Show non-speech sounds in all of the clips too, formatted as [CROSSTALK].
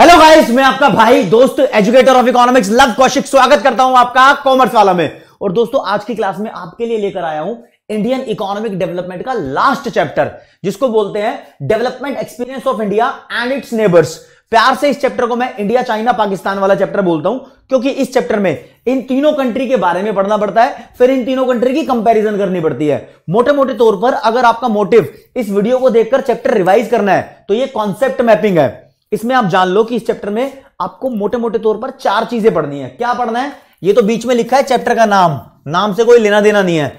hello guys मैं आपका भाई दोस्त educator of economics Luv Kaushik स्वागत करता हूं आपका कॉमर्स वाला में और दोस्तों आज की क्लास में आपके लिए लेकर आया हूं इंडियन इकोनॉमिक डेवलपमेंट का लास्ट चैप्टर जिसको बोलते हैं development experience of India and its neighbours प्यार से इस चैप्टर को मैं इंडिया चाइना पाकिस्तान वाला चैप्टर बोलता हूं क्योंकि इस चैप्टर में इन तीनों कंट्री के बारे में पढ़ना पड़ता है फिर इन तीनों कंट्री की कंपैरिजन करनी पड़ती है मोटे मोटे तौर पर अगर आपका मोटिव इस वीडियो को देखकर चैप्टर रिवाइज करना है तो ये कॉन्सेप्ट मैपिंग है इसमें आप जान लो कि इस चैप्टर में आपको मोटे मोटे तौर पर चार चीजें पढ़नी है क्या पढ़ना है ये तो बीच में लिखा है चैप्टर का नाम नाम से कोई लेना देना नहीं है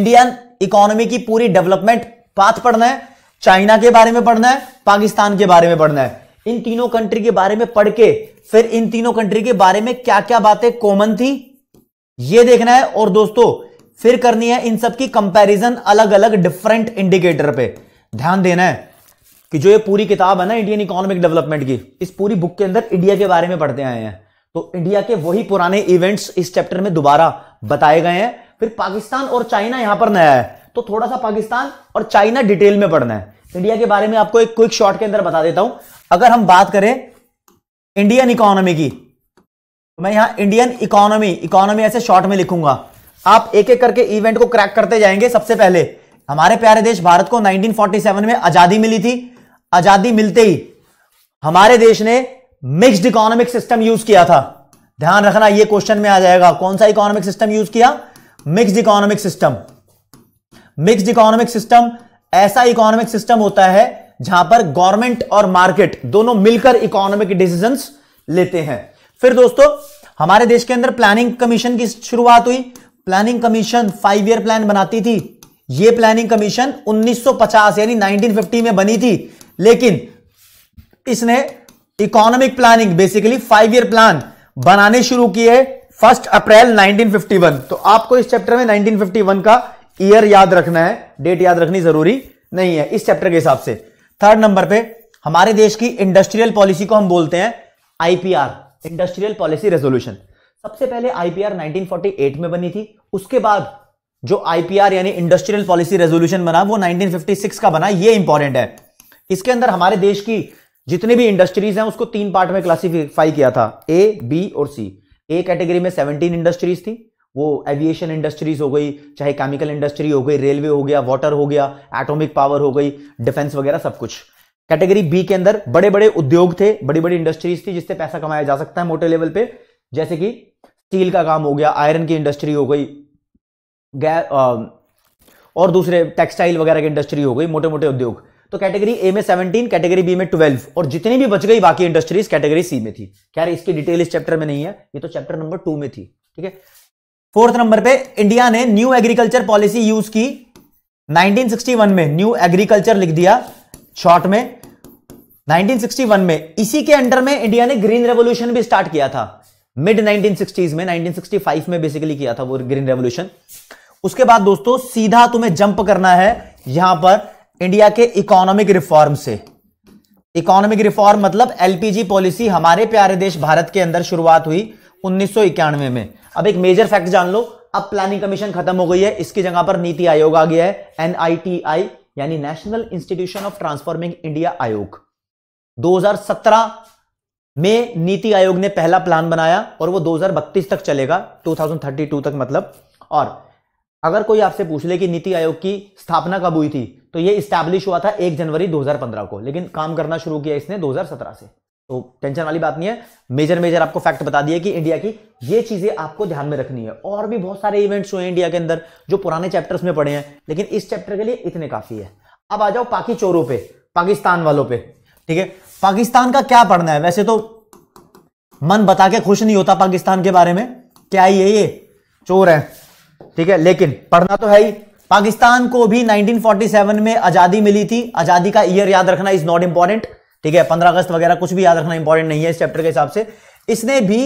इंडियन इकोनॉमी की पूरी डेवलपमेंट पाथ पढ़ना है चाइना के बारे में पढ़ना है पाकिस्तान के बारे में पढ़ना है इन तीनों कंट्री के बारे में पढ़ के फिर इन तीनों कंट्री के बारे में क्या क्या बातें कॉमन थी ये देखना है और दोस्तों फिर करनी है इन सब की कंपैरिजन अलग अलग डिफरेंट इंडिकेटर पे ध्यान देना है कि जो ये पूरी किताब है ना इंडियन इकोनॉमिक डेवलपमेंट की इस पूरी बुक के अंदर इंडिया के बारे में पढ़ते आए हैं तो इंडिया के वही पुराने इवेंट्स इस चैप्टर में दोबारा बताए गए हैं फिर पाकिस्तान और चाइना यहां पर नया है तो थोड़ा सा पाकिस्तान और चाइना डिटेल में पढ़ना है इंडिया के बारे में आपको एक क्विक शॉर्ट के अंदर बता देता हूं अगर हम बात करें इंडियन इकोनॉमी की तो मैं यहां इंडियन इकोनॉमी इकोनॉमी ऐसे शॉर्ट में लिखूंगा आप एक एक करके इवेंट को क्रैक करते जाएंगे सबसे पहले हमारे प्यारे देश भारत को 1947 में आजादी मिली थी आजादी मिलते ही हमारे देश ने मिक्स्ड इकोनॉमिक सिस्टम यूज किया था ध्यान रखना यह क्वेश्चन में आ जाएगा कौन सा इकोनॉमिक सिस्टम यूज किया mixed economic system mixed economic system ऐसा इकोनॉमिक सिस्टम होता है जहां पर गवर्नमेंट और मार्केट दोनों मिलकर इकोनॉमिक डिसीजंस लेते हैं फिर दोस्तों हमारे देश के अंदर प्लानिंग कमीशन की शुरुआत हुई planning commission five year plan बनाती थी यह प्लानिंग कमीशन 1950 यानी 1950 में बनी थी लेकिन इसने economic planning basically five year plan बनाने शुरू किए फर्स्ट अप्रैल 1951 तो आपको इस चैप्टर में 1951 का ईयर याद रखना है डेट याद रखनी जरूरी नहीं है इस चैप्टर के हिसाब से थर्ड नंबर पे हमारे देश की इंडस्ट्रियल पॉलिसी को हम बोलते हैं आईपीआर इंडस्ट्रियल पॉलिसी रेजोल्यूशन सबसे पहले आईपीआर 1948 में बनी थी उसके बाद जो आईपीआर यानी इंडस्ट्रियल पॉलिसी रेजोल्यूशन बना वो 1956 का बना ये इंपॉर्टेंट है इसके अंदर हमारे देश की जितनी भी इंडस्ट्रीज हैं उसको तीन पार्ट में क्लासिफाई किया था ए बी और सी ए कैटेगरी में सेवनटीन इंडस्ट्रीज थी वो एविएशन इंडस्ट्रीज हो गई चाहे केमिकल इंडस्ट्री हो गई रेलवे हो गया वाटर हो गया एटॉमिक पावर हो गई डिफेंस वगैरह सब कुछ कैटेगरी बी के अंदर बड़े बड़े उद्योग थे बड़ी बड़ी इंडस्ट्रीज थी जिससे पैसा कमाया जा सकता है मोटे लेवल पे जैसे कि स्टील का काम हो गया आयरन की इंडस्ट्री हो गई गैर और दूसरे टेक्सटाइल वगैरह की इंडस्ट्री हो गई मोटे मोटे उद्योग तो कैटेगरी ए में सेवनटीन कैटेगरी बी में ट्वेल्व और जितनी भी बच गई बाकी इंडस्ट्रीज कैटेगरी सी में थी क्या इसकी डिटेल इस चैप्टर में नहीं है ये तो चैप्टर नंबर टू में थी ठीक है फोर्थ नंबर पे इंडिया ने न्यू एग्रीकल्चर पॉलिसी यूज की 1961 में न्यू एग्रीकल्चर लिख दिया शॉर्ट में 1961 में इसी के अंडर में इंडिया ने ग्रीन रेवोल्यूशन भी स्टार्ट किया था मिड 1960s में 1965 में बेसिकली किया था वो ग्रीन रेवोल्यूशन उसके बाद दोस्तों सीधा तुम्हें जंप करना है यहां पर इंडिया के इकोनॉमिक रिफॉर्म से इकोनॉमिक रिफॉर्म मतलब एलपीजी पॉलिसी हमारे प्यारे देश भारत के अंदर शुरुआत हुई उन्नीस में अब एक मेजर फैक्ट जान लो अब प्लानिंग कमीशन खत्म हो गई है इसकी जगह पर नीति आयोग आ गया है एनआईटीआई यानी national institution of transforming India Aayog 2017 में नीति आयोग ने पहला प्लान बनाया और वो 2032 तक चलेगा 2032 तक मतलब और अगर कोई आपसे पूछ ले कि नीति आयोग की स्थापना कब हुई थी तो ये स्टैब्लिश हुआ था एक जनवरी 2015 को लेकिन काम करना शुरू किया इसने 2017 से तो टेंशन वाली बात नहीं है मेजर मेजर आपको फैक्ट बता दिए कि इंडिया की ये चीजें आपको ध्यान में रखनी है और भी बहुत सारे इवेंट्स हुए इंडिया के अंदर जो पुराने चैप्टर्स में पड़े हैं लेकिन इस चैप्टर के लिए इतने काफी है अब आ जाओ पाकि चोरों पे पाकिस्तान वालों पे ठीक है पाकिस्तान का क्या पढ़ना है वैसे तो मन बता के खुश नहीं होता पाकिस्तान के बारे में क्या ही है ये चोर है ठीक है लेकिन पढ़ना तो है ही पाकिस्तान को भी 1947 में आजादी मिली थी आजादी का ईयर याद रखना इज नॉट इंपॉर्टेंट ठीक है पंद्रह अगस्त वगैरह कुछ भी याद रखना इंपॉर्टेंट नहीं है इस चैप्टर के हिसाब से इसने भी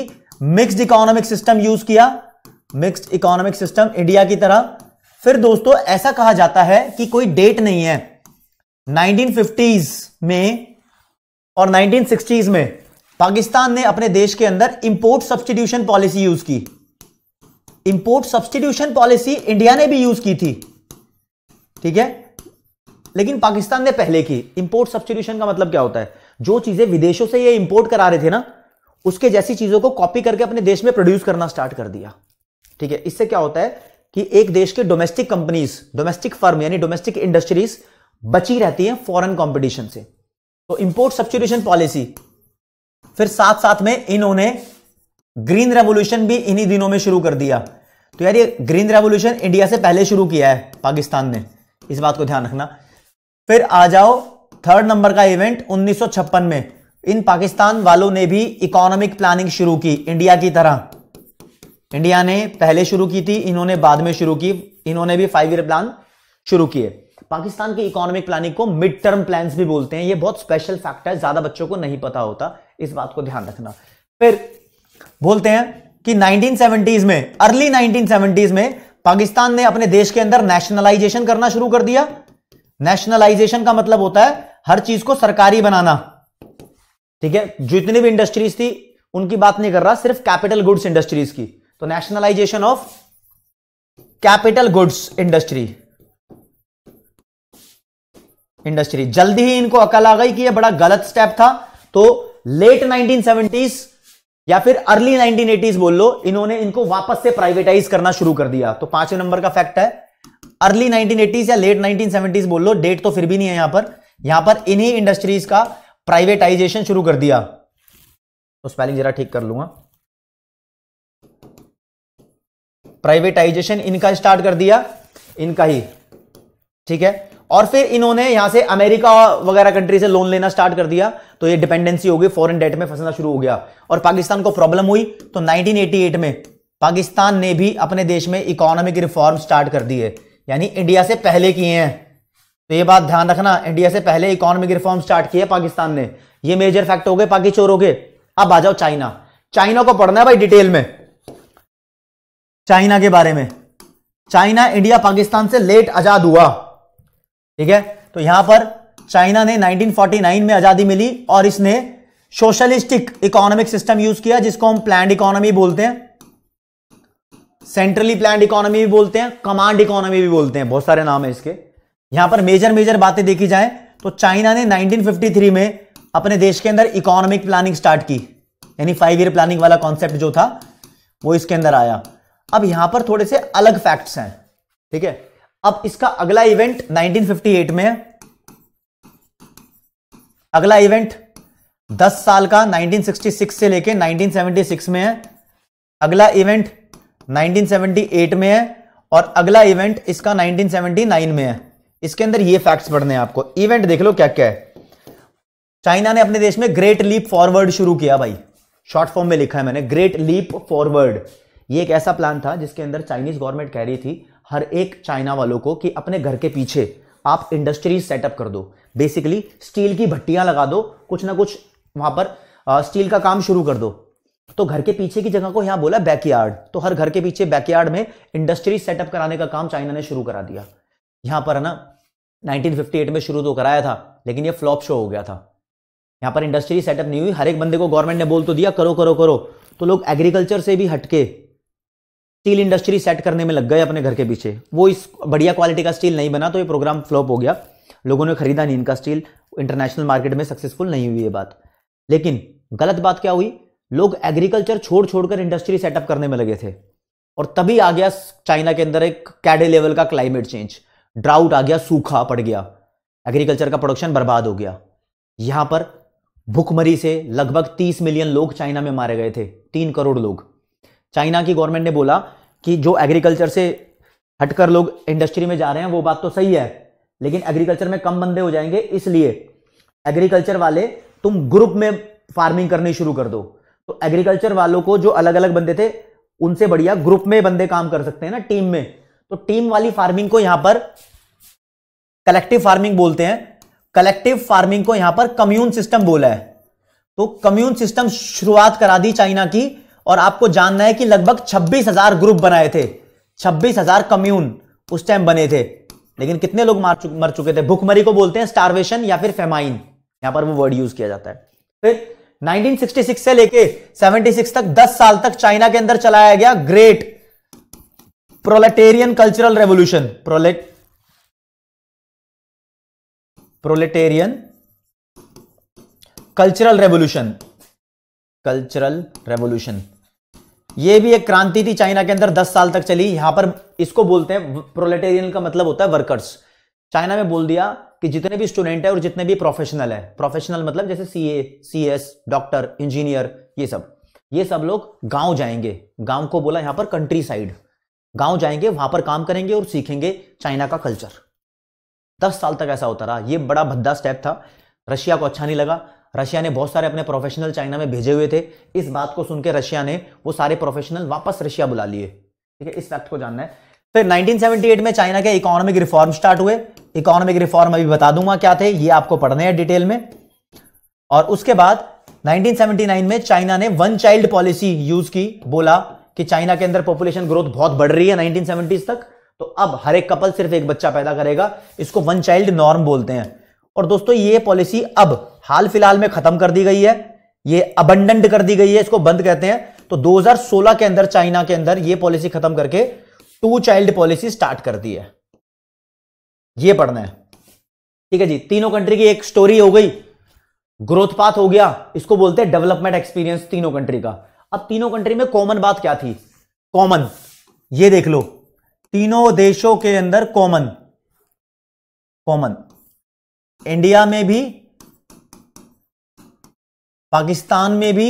मिक्स्ड इकोनॉमिक सिस्टम यूज किया मिक्स्ड इकोनॉमिक सिस्टम इंडिया की तरह फिर दोस्तों ऐसा कहा जाता है कि कोई डेट नहीं है नाइनटीन में और नाइनटीन में पाकिस्तान ने अपने देश के अंदर इंपोर्ट सब्सटीट्यूशन पॉलिसी यूज की इंपोर्ट सब्सटीट्यूशन पॉलिसी इंडिया ने भी यूज की थी ठीक है लेकिन पाकिस्तान ने पहले की इंपोर्ट सब्सटीट्यूशन का मतलब क्या होता है जो चीजें विदेशों से ये इंपोर्ट करा रहे थे ना उसके जैसी चीजों को कॉपी करके अपने देश में प्रोड्यूस करना स्टार्ट कर दिया ठीक है इससे क्या होता है कि एक देश के डोमेस्टिक कंपनीज डोमेस्टिक फर्म यानी डोमेस्टिक इंडस्ट्रीज बची रहती है फॉरेन कंपटीशन से तो इंपोर्ट सब्सटीट्यूशन पॉलिसी फिर साथ साथ में इन्होंने ग्रीन रेवोल्यूशन भी इन्हीं दिनों में शुरू कर दिया तो यार ये ग्रीन रेवोल्यूशन इंडिया से पहले शुरू किया है पाकिस्तान ने इस बात को ध्यान रखना फिर आ जाओ थर्ड नंबर का इवेंट उन्नीस में इन पाकिस्तान वालों ने भी इकोनॉमिक प्लानिंग शुरू की इंडिया की तरह इंडिया ने पहले शुरू की थी इन्होंने बाद में शुरू की इन्होंने भी फाइव ईयर प्लान शुरू किए पाकिस्तान की इकोनॉमिक प्लानिंग को मिड टर्म प्लान भी बोलते हैं ये बहुत स्पेशल फैक्ट है ज्यादा बच्चों को नहीं पता होता इस बात को ध्यान रखना फिर बोलते हैं कि 1970s में अर्ली 1970s में पाकिस्तान ने अपने देश के अंदर नेशनलाइजेशन करना शुरू कर दिया नेशनलाइजेशन का मतलब होता है हर चीज को सरकारी बनाना ठीक है जितनी भी इंडस्ट्रीज थी उनकी बात नहीं कर रहा सिर्फ कैपिटल गुड्स इंडस्ट्रीज की तो nationalisation of capital goods industry industry जल्दी ही इनको अकल आ गई कि यह बड़ा गलत स्टेप था तो लेट 1970s या फिर अर्ली नाइनटीन एटीज बोल लो इन्होंने इनको वापस से प्राइवेटाइज करना शुरू कर दिया तो पांचवें नंबर का फैक्ट है अर्ली नाइनटीन एटीज या लेट सेवेंटीज बोल लो डेट तो फिर भी नहीं है यहां पर यहां पर इन्हीं इंडस्ट्रीज का प्राइवेटाइजेशन शुरू कर दिया तो स्पेलिंग जरा ठीक कर लूंगा प्राइवेटाइजेशन इनका स्टार्ट कर दिया इनका ही ठीक है और फिर इन्होंने यहां से अमेरिका वगैरह कंट्री से लोन लेना स्टार्ट कर दिया तो ये डिपेंडेंसी हो गई फॉरेन डेट में फंसना शुरू हो गया और पाकिस्तान को प्रॉब्लम हुई तो 1988 में पाकिस्तान ने भी अपने देश में इकोनॉमिक रिफॉर्म स्टार्ट कर दिए यानी इंडिया से पहले किए हैं तो ये बात ध्यान रखना इंडिया से पहले इकोनॉमिक रिफॉर्म स्टार्ट किए पाकिस्तान ने ये मेजर फैक्ट हो गए पाकि चोर हो गए अब आ जाओ चाइना चाइना को पढ़ना है भाई डिटेल में चाइना के बारे में चाइना इंडिया पाकिस्तान से लेट आजाद हुआ ठीक है तो यहां पर चाइना ने 1949 में आजादी मिली और इसने सोशलिस्टिक इकोनॉमिक सिस्टम यूज किया जिसको हम प्लान इकोनॉमी बोलते हैं सेंट्रली प्लान इकोनॉमी भी बोलते हैं कमांड इकोनॉमी भी बोलते हैं बहुत सारे नाम है इसके यहां पर मेजर मेजर बातें देखी जाए तो चाइना ने 1953 में अपने देश के अंदर इकोनॉमिक प्लानिंग स्टार्ट की यानी फाइव ईयर प्लानिंग वाला कॉन्सेप्ट जो था वो इसके अंदर आया अब यहां पर थोड़े से अलग फैक्ट्स हैं ठीक है अब इसका अगला इवेंट 1958 में है अगला इवेंट 10 साल का 1966 से लेके 1976 में है अगला इवेंट 1978 में है और अगला इवेंट इसका 1979 में है इसके अंदर ये फैक्ट्स पढ़ने हैं आपको इवेंट देख लो क्या क्या है चाइना ने अपने देश में ग्रेट लीप फॉरवर्ड शुरू किया भाई शॉर्ट फॉर्म में लिखा है मैंने ग्रेट लीप फॉरवर्ड ये एक ऐसा प्लान था जिसके अंदर चाइनीज गवर्नमेंट कह रही थी हर एक चाइना वालों को कि अपने घर के पीछे आप इंडस्ट्री सेटअप कर दो बेसिकली स्टील की भट्टियां लगा दो कुछ ना कुछ वहां पर आ, स्टील का काम शुरू कर दो तो घर के पीछे की जगह को यहां बोला बैकयार्ड तो हर घर के पीछे बैकयार्ड में इंडस्ट्री सेटअप कराने का काम चाइना ने शुरू करा दिया यहां पर है ना 1958 में शुरू तो कराया था लेकिन ये फ्लॉप शो हो गया था यहां पर इंडस्ट्री सेटअप नहीं हुई हर एक बंदे को गवर्नमेंट ने बोल तो दिया करो करो करो तो लोग एग्रीकल्चर से भी हटके स्टील इंडस्ट्री सेट करने में लग गए अपने घर के पीछे वो इस बढ़िया क्वालिटी का स्टील नहीं बना तो ये प्रोग्राम फ्लॉप हो गया लोगों ने खरीदा नहीं इनका स्टील इंटरनेशनल मार्केट में सक्सेसफुल नहीं हुई ये बात लेकिन गलत बात क्या हुई लोग एग्रीकल्चर छोड़ छोड़कर इंडस्ट्री सेटअप करने में लगे थे और तभी आ गया चाइना के अंदर एक कैडे लेवल का क्लाइमेट चेंज ड्राउट आ गया सूखा पड़ गया एग्रीकल्चर का प्रोडक्शन बर्बाद हो गया यहां पर भुखमरी से लगभग 30 मिलियन लोग चाइना में मारे गए थे तीन करोड़ लोग चाइना की गवर्नमेंट ने बोला कि जो एग्रीकल्चर से हटकर लोग इंडस्ट्री में जा रहे हैं वो बात तो सही है लेकिन एग्रीकल्चर में कम बंदे हो जाएंगे इसलिए एग्रीकल्चर वाले तुम ग्रुप में फार्मिंग करनी शुरू कर दो तो एग्रीकल्चर वालों को जो अलग अलग बंदे थे उनसे बढ़िया ग्रुप में बंदे काम कर सकते हैं ना टीम में तो टीम वाली फार्मिंग को यहां पर कलेक्टिव फार्मिंग बोलते हैं कलेक्टिव फार्मिंग को यहां पर कम्यून सिस्टम बोला है तो कम्यून सिस्टम शुरुआत करा दी चाइना की और आपको जानना है कि लगभग छब्बीस हजार ग्रुप बनाए थे छब्बीस हजार कम्यून उस टाइम बने थे लेकिन कितने लोग मार चुक, मर चुके थे भुखमरी को बोलते हैं स्टारवेशन या फिर फेमाइन यहां पर वो वर्ड यूज किया जाता है फिर 1966 से लेके 76 तक 10 साल तक चाइना के अंदर चलाया गया great proletarian cultural revolution prolet proletarian cultural revolution cultural revolution ये भी एक क्रांति थी चाइना के अंदर 10 साल तक चली यहां पर इसको बोलते हैं प्रोलेटेरियन का मतलब होता है वर्कर्स चाइना में बोल दिया कि जितने भी स्टूडेंट है और जितने भी प्रोफेशनल है प्रोफेशनल मतलब जैसे C A C S doctor engineer ये सब ये सब लोग गांव जाएंगे गांव को बोला यहां पर कंट्री साइड गांव जाएंगे वहां पर काम करेंगे और सीखेंगे चाइना का कल्चर दस साल तक ऐसा होता रहा यह बड़ा भद्दा स्टेप था रशिया को अच्छा नहीं लगा रशिया ने बहुत सारे अपने प्रोफेशनल चाइना में भेजे हुए थे इस बात को सुनकर रशिया ने वो सारे प्रोफेशनल वापस रशिया बुला लिए ठीक है इस फैक्ट को जानना है फिर 1978 में चाइना के इकोनॉमिक रिफॉर्म स्टार्ट हुए इकोनॉमिक रिफॉर्म अभी बता दूंगा क्या थे ये आपको पढ़ने हैं डिटेल में और उसके बाद 1979 में चाइना ने वन चाइल्ड पॉलिसी यूज की बोला कि चाइना के अंदर पॉपुलेशन ग्रोथ बहुत बढ़ रही है 1970s तक तो अब हर एक कपल सिर्फ एक बच्चा पैदा करेगा इसको वन चाइल्ड नॉर्म बोलते हैं और दोस्तों ये पॉलिसी अब हाल फिलहाल में खत्म कर दी गई है ये अबंडेंट कर दी गई है इसको बंद कहते हैं तो 2016 के अंदर चाइना के अंदर ये पॉलिसी खत्म करके टू चाइल्ड पॉलिसी स्टार्ट कर दी है ये पढ़ना है ठीक है जी तीनों कंट्री की एक स्टोरी हो गई ग्रोथ पाथ हो गया इसको बोलते हैं डेवलपमेंट एक्सपीरियंस तीनों कंट्री का अब तीनों कंट्री में कॉमन बात क्या थी कॉमन ये देख लो तीनों देशों के अंदर कॉमन कॉमन इंडिया में भी पाकिस्तान में भी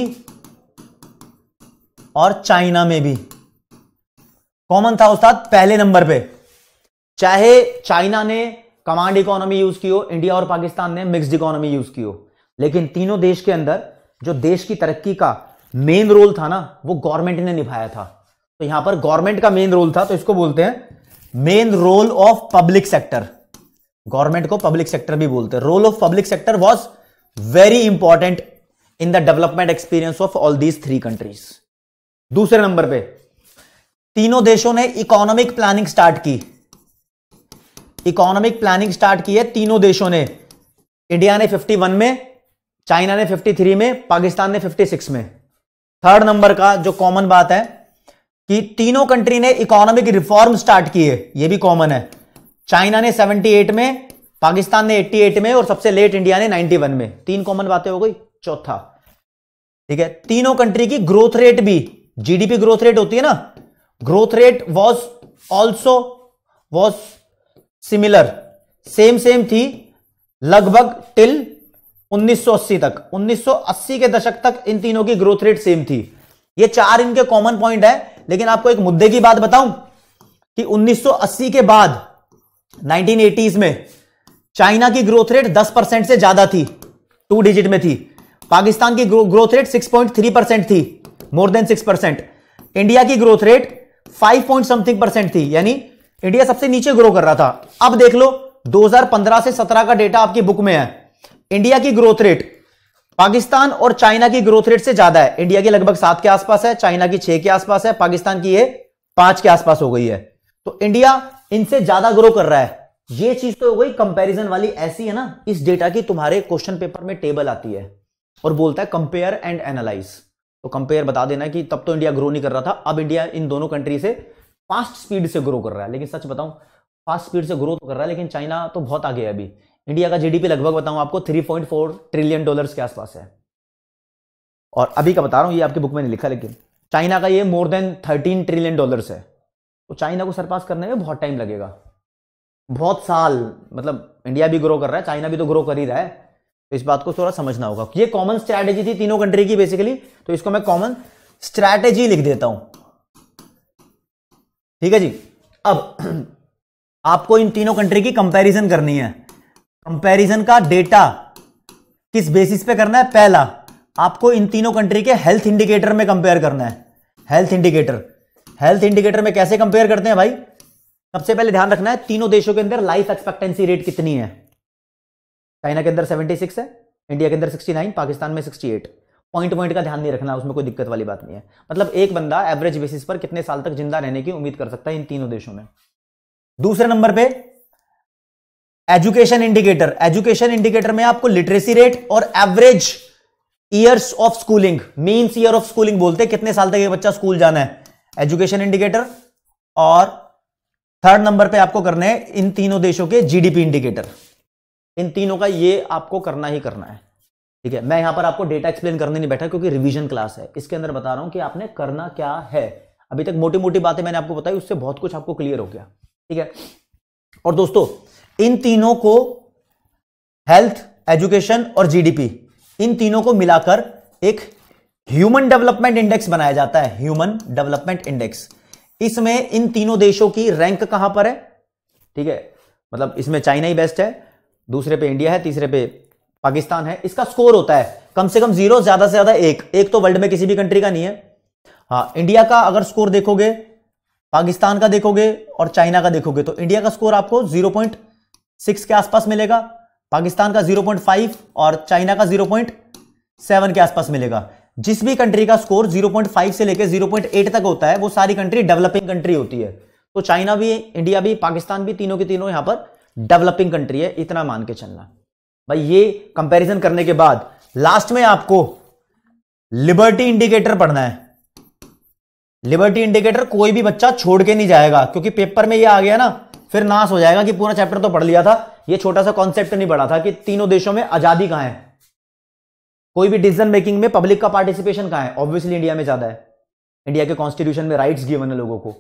और चाइना में भी कॉमन था उस्ताद पहले नंबर पे चाहे चाइना ने कमांड इकोनॉमी यूज की हो इंडिया और पाकिस्तान ने मिक्स्ड इकोनॉमी यूज की हो लेकिन तीनों देश के अंदर जो देश की तरक्की का मेन रोल था ना वो गवर्नमेंट ने निभाया था तो यहां पर गवर्नमेंट का मेन रोल था तो इसको बोलते हैं main role of public sector government को पब्लिक सेक्टर भी बोलते हैं role of public sector was very important in the development experience of all these three countries दूसरे नंबर पे तीनों देशों ने इकोनॉमिक प्लानिंग स्टार्ट की इकोनॉमिक प्लानिंग स्टार्ट की है तीनों देशों ने इंडिया ने 51 में चाइना ने 53 में पाकिस्तान ने 56 में थर्ड नंबर का जो कॉमन बात है कि तीनों कंट्री ने इकोनॉमिक रिफॉर्म स्टार्ट किए ये भी कॉमन है चाइना ने 78 में पाकिस्तान ने 88 में और सबसे लेट इंडिया ने 91 में तीन कॉमन बातें हो गई चौथा ठीक है तीनों कंट्री की ग्रोथ रेट भी जीडीपी ग्रोथ रेट होती है ना growth rate was also was similar same same थी लगभग टिल 1980 तक 1980 के दशक तक इन तीनों की ग्रोथ रेट सेम थी ये चार इनके कॉमन पॉइंट है लेकिन आपको एक मुद्दे की बात बताऊं कि 1980 के बाद 1980s में चाइना की ग्रोथ रेट 10 परसेंट से ज्यादा थी टू डिजिट में थी पाकिस्तान की ग्रोथ रेट 6.3 परसेंट थी मोर देन 6 परसेंट इंडिया की growth rate 5 point something percent थी यानी इंडिया सबसे नीचे ग्रो कर रहा था अब देख लो 2015 से 17 का डेटा आपकी बुक में है इंडिया की ग्रोथ रेट पाकिस्तान और चाइना की ग्रोथ रेट से ज्यादा है इंडिया की लगभग सात के आसपास है चाइना की छह के आसपास है पाकिस्तान की ये पांच के आसपास हो गई है तो इंडिया इनसे ज्यादा ग्रो कर रहा है ये चीज तो हो गई कंपैरिजन वाली ऐसी है ना इस डेटा की तुम्हारे क्वेश्चन पेपर में टेबल आती है और बोलता है कंपेयर एंड एनालाइज तो कंपेयर बता देना कि तब तो इंडिया ग्रो नहीं कर रहा था अब इंडिया इन दोनों कंट्री से फास्ट स्पीड से ग्रो कर रहा है लेकिन सच बताऊं फास्ट स्पीड से ग्रो तो कर रहा है लेकिन चाइना तो बहुत आगे है अभी इंडिया का जीडीपी लगभग बताऊं आपको 3.4 ट्रिलियन डॉलर्स के आसपास है और अभी का बता रहा हूं ये आपकी बुक में नहीं लिखा लेकिन चाइना का ये मोर देन 13 ट्रिलियन डॉलर्स है तो चाइना को सरपास करने में बहुत टाइम लगेगा बहुत साल मतलब इंडिया भी ग्रो कर रहा है चाइना भी तो ग्रो कर ही रहा है तो इस बात को थोड़ा समझना होगा ये कॉमन स्ट्रैटेजी थी तीनों कंट्री की बेसिकली तो इसको मैं कॉमन स्ट्रैटेजी लिख देता हूं ठीक है जी अब [CLEARS THROAT] आपको इन तीनों कंट्री की कंपैरिजन करनी है कंपैरिजन का डेटा किस बेसिस पे करना है पहला आपको इन तीनों कंट्री के हेल्थ इंडिकेटर में कंपेयर करना है हेल्थ इंडिकेटर हेल्थ इंडिकेटर में कैसे कंपेयर करते हैं भाई सबसे पहले ध्यान रखना है तीनों देशों के अंदर लाइफ एक्सपेक्टेंसी रेट कितनी है चाइना के अंदर 76 है इंडिया के अंदर 69 पाकिस्तान में 68 पॉइंट पॉइंट का ध्यान नहीं रखना उसमें कोई दिक्कत वाली बात नहीं है मतलब एक बंदा एवरेज बेसिस पर कितने साल तक जिंदा रहने की उम्मीद कर सकता है इन तीनों देशों में दूसरे नंबर पे एजुकेशन इंडिकेटर एजुकेशन इंडिकेटर में आपको लिटरेसी रेट और average years of schooling means year of schooling बोलते हैं कितने साल तक ये बच्चा स्कूल जाना है एजुकेशन इंडिकेटर और थर्ड नंबर पे आपको करने हैं इन तीनों देशों के जीडीपी इंडिकेटर इन तीनों का ये आपको करना ही करना है ठीक है मैं यहां पर आपको डेटा एक्सप्लेन करने नहीं बैठा क्योंकि रिवीजन क्लास है इसके अंदर बता रहा हूं कि आपने करना क्या है अभी तक मोटी मोटी बातें मैंने आपको बताई उससे बहुत कुछ आपको क्लियर हो गया ठीक है और दोस्तों इन तीनों को हेल्थ एजुकेशन और जीडीपी इन तीनों को मिलाकर एक ह्यूमन डेवलपमेंट इंडेक्स बनाया जाता है ह्यूमन डेवलपमेंट इंडेक्स इसमें इन तीनों देशों की रैंक कहां पर है ठीक है मतलब इसमें चाइना ही बेस्ट है दूसरे पे इंडिया है तीसरे पे पाकिस्तान है इसका स्कोर होता है कम से कम जीरो ज्यादा से ज्यादा एक एक तो वर्ल्ड में किसी भी कंट्री का नहीं है हाँ इंडिया का अगर स्कोर देखोगे पाकिस्तान का देखोगे और चाइना का देखोगे तो इंडिया का स्कोर आपको जीरो पॉइंट सिक्स के आसपास मिलेगा पाकिस्तान का जीरो पॉइंट फाइव और चाइना का जीरो पॉइंट सेवन के आसपास मिलेगा जिस भी कंट्री का स्कोर 0.5 से लेकर 0.8 तक होता है वो सारी कंट्री डेवलपिंग कंट्री होती है तो चाइना भी इंडिया भी पाकिस्तान भी तीनों के तीनों यहां पर डेवलपिंग कंट्री है इतना मान के चलना भाई ये कंपैरिजन करने के बाद लास्ट में आपको लिबर्टी इंडिकेटर पढ़ना है लिबर्टी इंडिकेटर कोई भी बच्चा छोड़ के नहीं जाएगा क्योंकि पेपर में यह आ गया ना फिर नाश हो जाएगा कि पूरा चैप्टर तो पढ़ लिया था यह छोटा सा कॉन्सेप्ट नहीं पढ़ा था कि तीनों देशों में आजादी कहां है कोई भी डिसीजन मेकिंग में पब्लिक का पार्टिसिपेशन कहाँ है ऑब्वियसली इंडिया में ज्यादा है इंडिया के कॉन्स्टिट्यूशन में राइट्स गिवन है लोगों को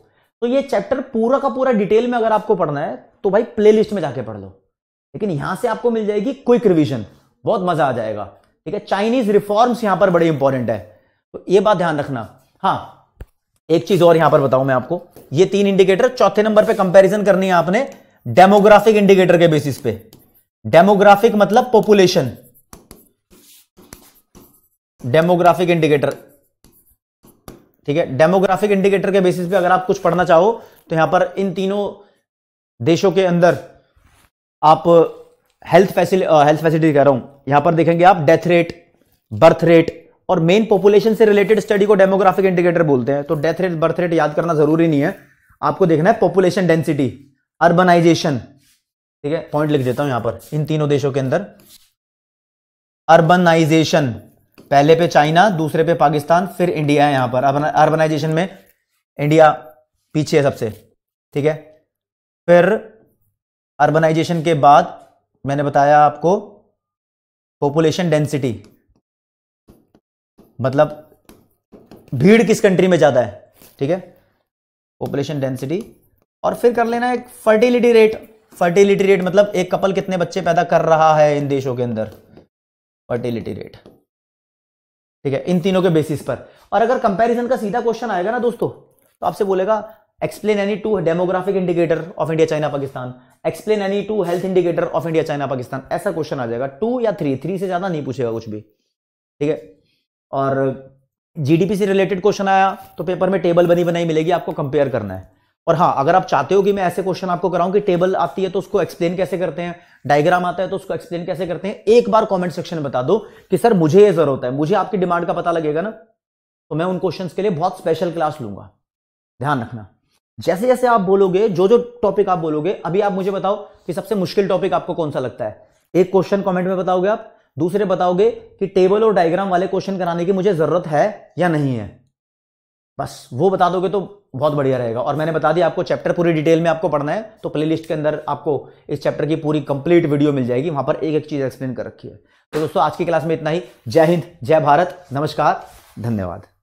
तो ये चैप्टर पूरा का पूरा डिटेल में अगर आपको पढ़ना है तो भाई प्ले में जाके पढ़ लो लेकिन यहां से आपको मिल जाएगी क्विक रिविजन बहुत मजा आ जाएगा ठीक है चाइनीज रिफॉर्म्स यहां पर बड़े इंपॉर्टेंट है तो ये बात ध्यान रखना हाँ एक चीज और यहां पर बताऊं मैं आपको ये तीन इंडिकेटर चौथे नंबर पे कंपैरिजन करनी है आपने डेमोग्राफिक इंडिकेटर के बेसिस पे डेमोग्राफिक मतलब पॉपुलेशन डेमोग्राफिक इंडिकेटर ठीक है डेमोग्राफिक इंडिकेटर के बेसिस पे अगर आप कुछ पढ़ना चाहो तो यहां पर इन तीनों देशों के अंदर आप हेल्थ हेल्थ फैसिलिटी कह रहा हूं यहां पर देखेंगे आप डेथ रेट बर्थ रेट और मेन पॉपुलेशन से रिलेटेड स्टडी को डेमोग्राफिक इंडिकेटर बोलते हैं तो डेथ रेट बर्थ रेट याद करना जरूरी नहीं है आपको देखना है पॉपुलेशन डेंसिटी अर्बनाइजेशन ठीक है पॉइंट लिख देता हूं यहां पर इन तीनों देशों के अंदर अर्बनाइजेशन पहले पे चाइना दूसरे पे पाकिस्तान फिर इंडिया है यहां पर अर्बनाइजेशन में इंडिया पीछे है सबसे ठीक है फिर अर्बनाइजेशन के बाद मैंने बताया आपको पॉपुलेशन डेंसिटी मतलब भीड़ किस कंट्री में ज़्यादा है ठीक है पॉपुलेशन डेंसिटी और फिर कर लेना एक फर्टिलिटी रेट फर्टिलिटी रेट मतलब एक कपल कितने बच्चे पैदा कर रहा है इन देशों के अंदर फर्टिलिटी रेट ठीक है इन तीनों के बेसिस पर और अगर कंपैरिजन का सीधा क्वेश्चन आएगा ना दोस्तों तो आपसे बोलेगा explain any two demographic indicator of India China Pakistan explain any two health indicator of India China Pakistan ऐसा क्वेश्चन आ जाएगा टू या थ्री थ्री से ज्यादा नहीं पूछेगा कुछ भी ठीक है और जीडीपी से रिलेटेड क्वेश्चन आया तो पेपर में टेबल बनी बनाई मिलेगी आपको कंपेयर करना है और हाँ अगर आप चाहते हो कि मैं ऐसे क्वेश्चन आपको कराऊं कि टेबल आती है तो उसको एक्सप्लेन कैसे करते हैं डायग्राम आता है तो उसको एक्सप्लेन कैसे करते हैं एक बार कमेंट सेक्शन में बता दो कि सर मुझे ये जरूरत है मुझे आपकी डिमांड का पता लगेगा ना तो मैं उन क्वेश्चंस के लिए बहुत स्पेशल क्लास लूंगा ध्यान रखना जैसे जैसे आप बोलोगे जो जो टॉपिक आप बोलोगे अभी आप मुझे बताओ कि सबसे मुश्किल टॉपिक आपको कौन सा लगता है एक क्वेश्चन कमेंट में बताओगे आप दूसरे बताओगे कि टेबल और डायग्राम वाले क्वेश्चन कराने की मुझे जरूरत है या नहीं है बस वो बता दोगे तो बहुत बढ़िया रहेगा और मैंने बता दिया आपको चैप्टर पूरी डिटेल में आपको पढ़ना है तो प्लेलिस्ट के अंदर आपको इस चैप्टर की पूरी कंप्लीट वीडियो मिल जाएगी वहां पर एक एक चीज़ एक्सप्लेन कर रखी है तो दोस्तों आज की क्लास में इतना ही जय हिंद जय भारत नमस्कार धन्यवाद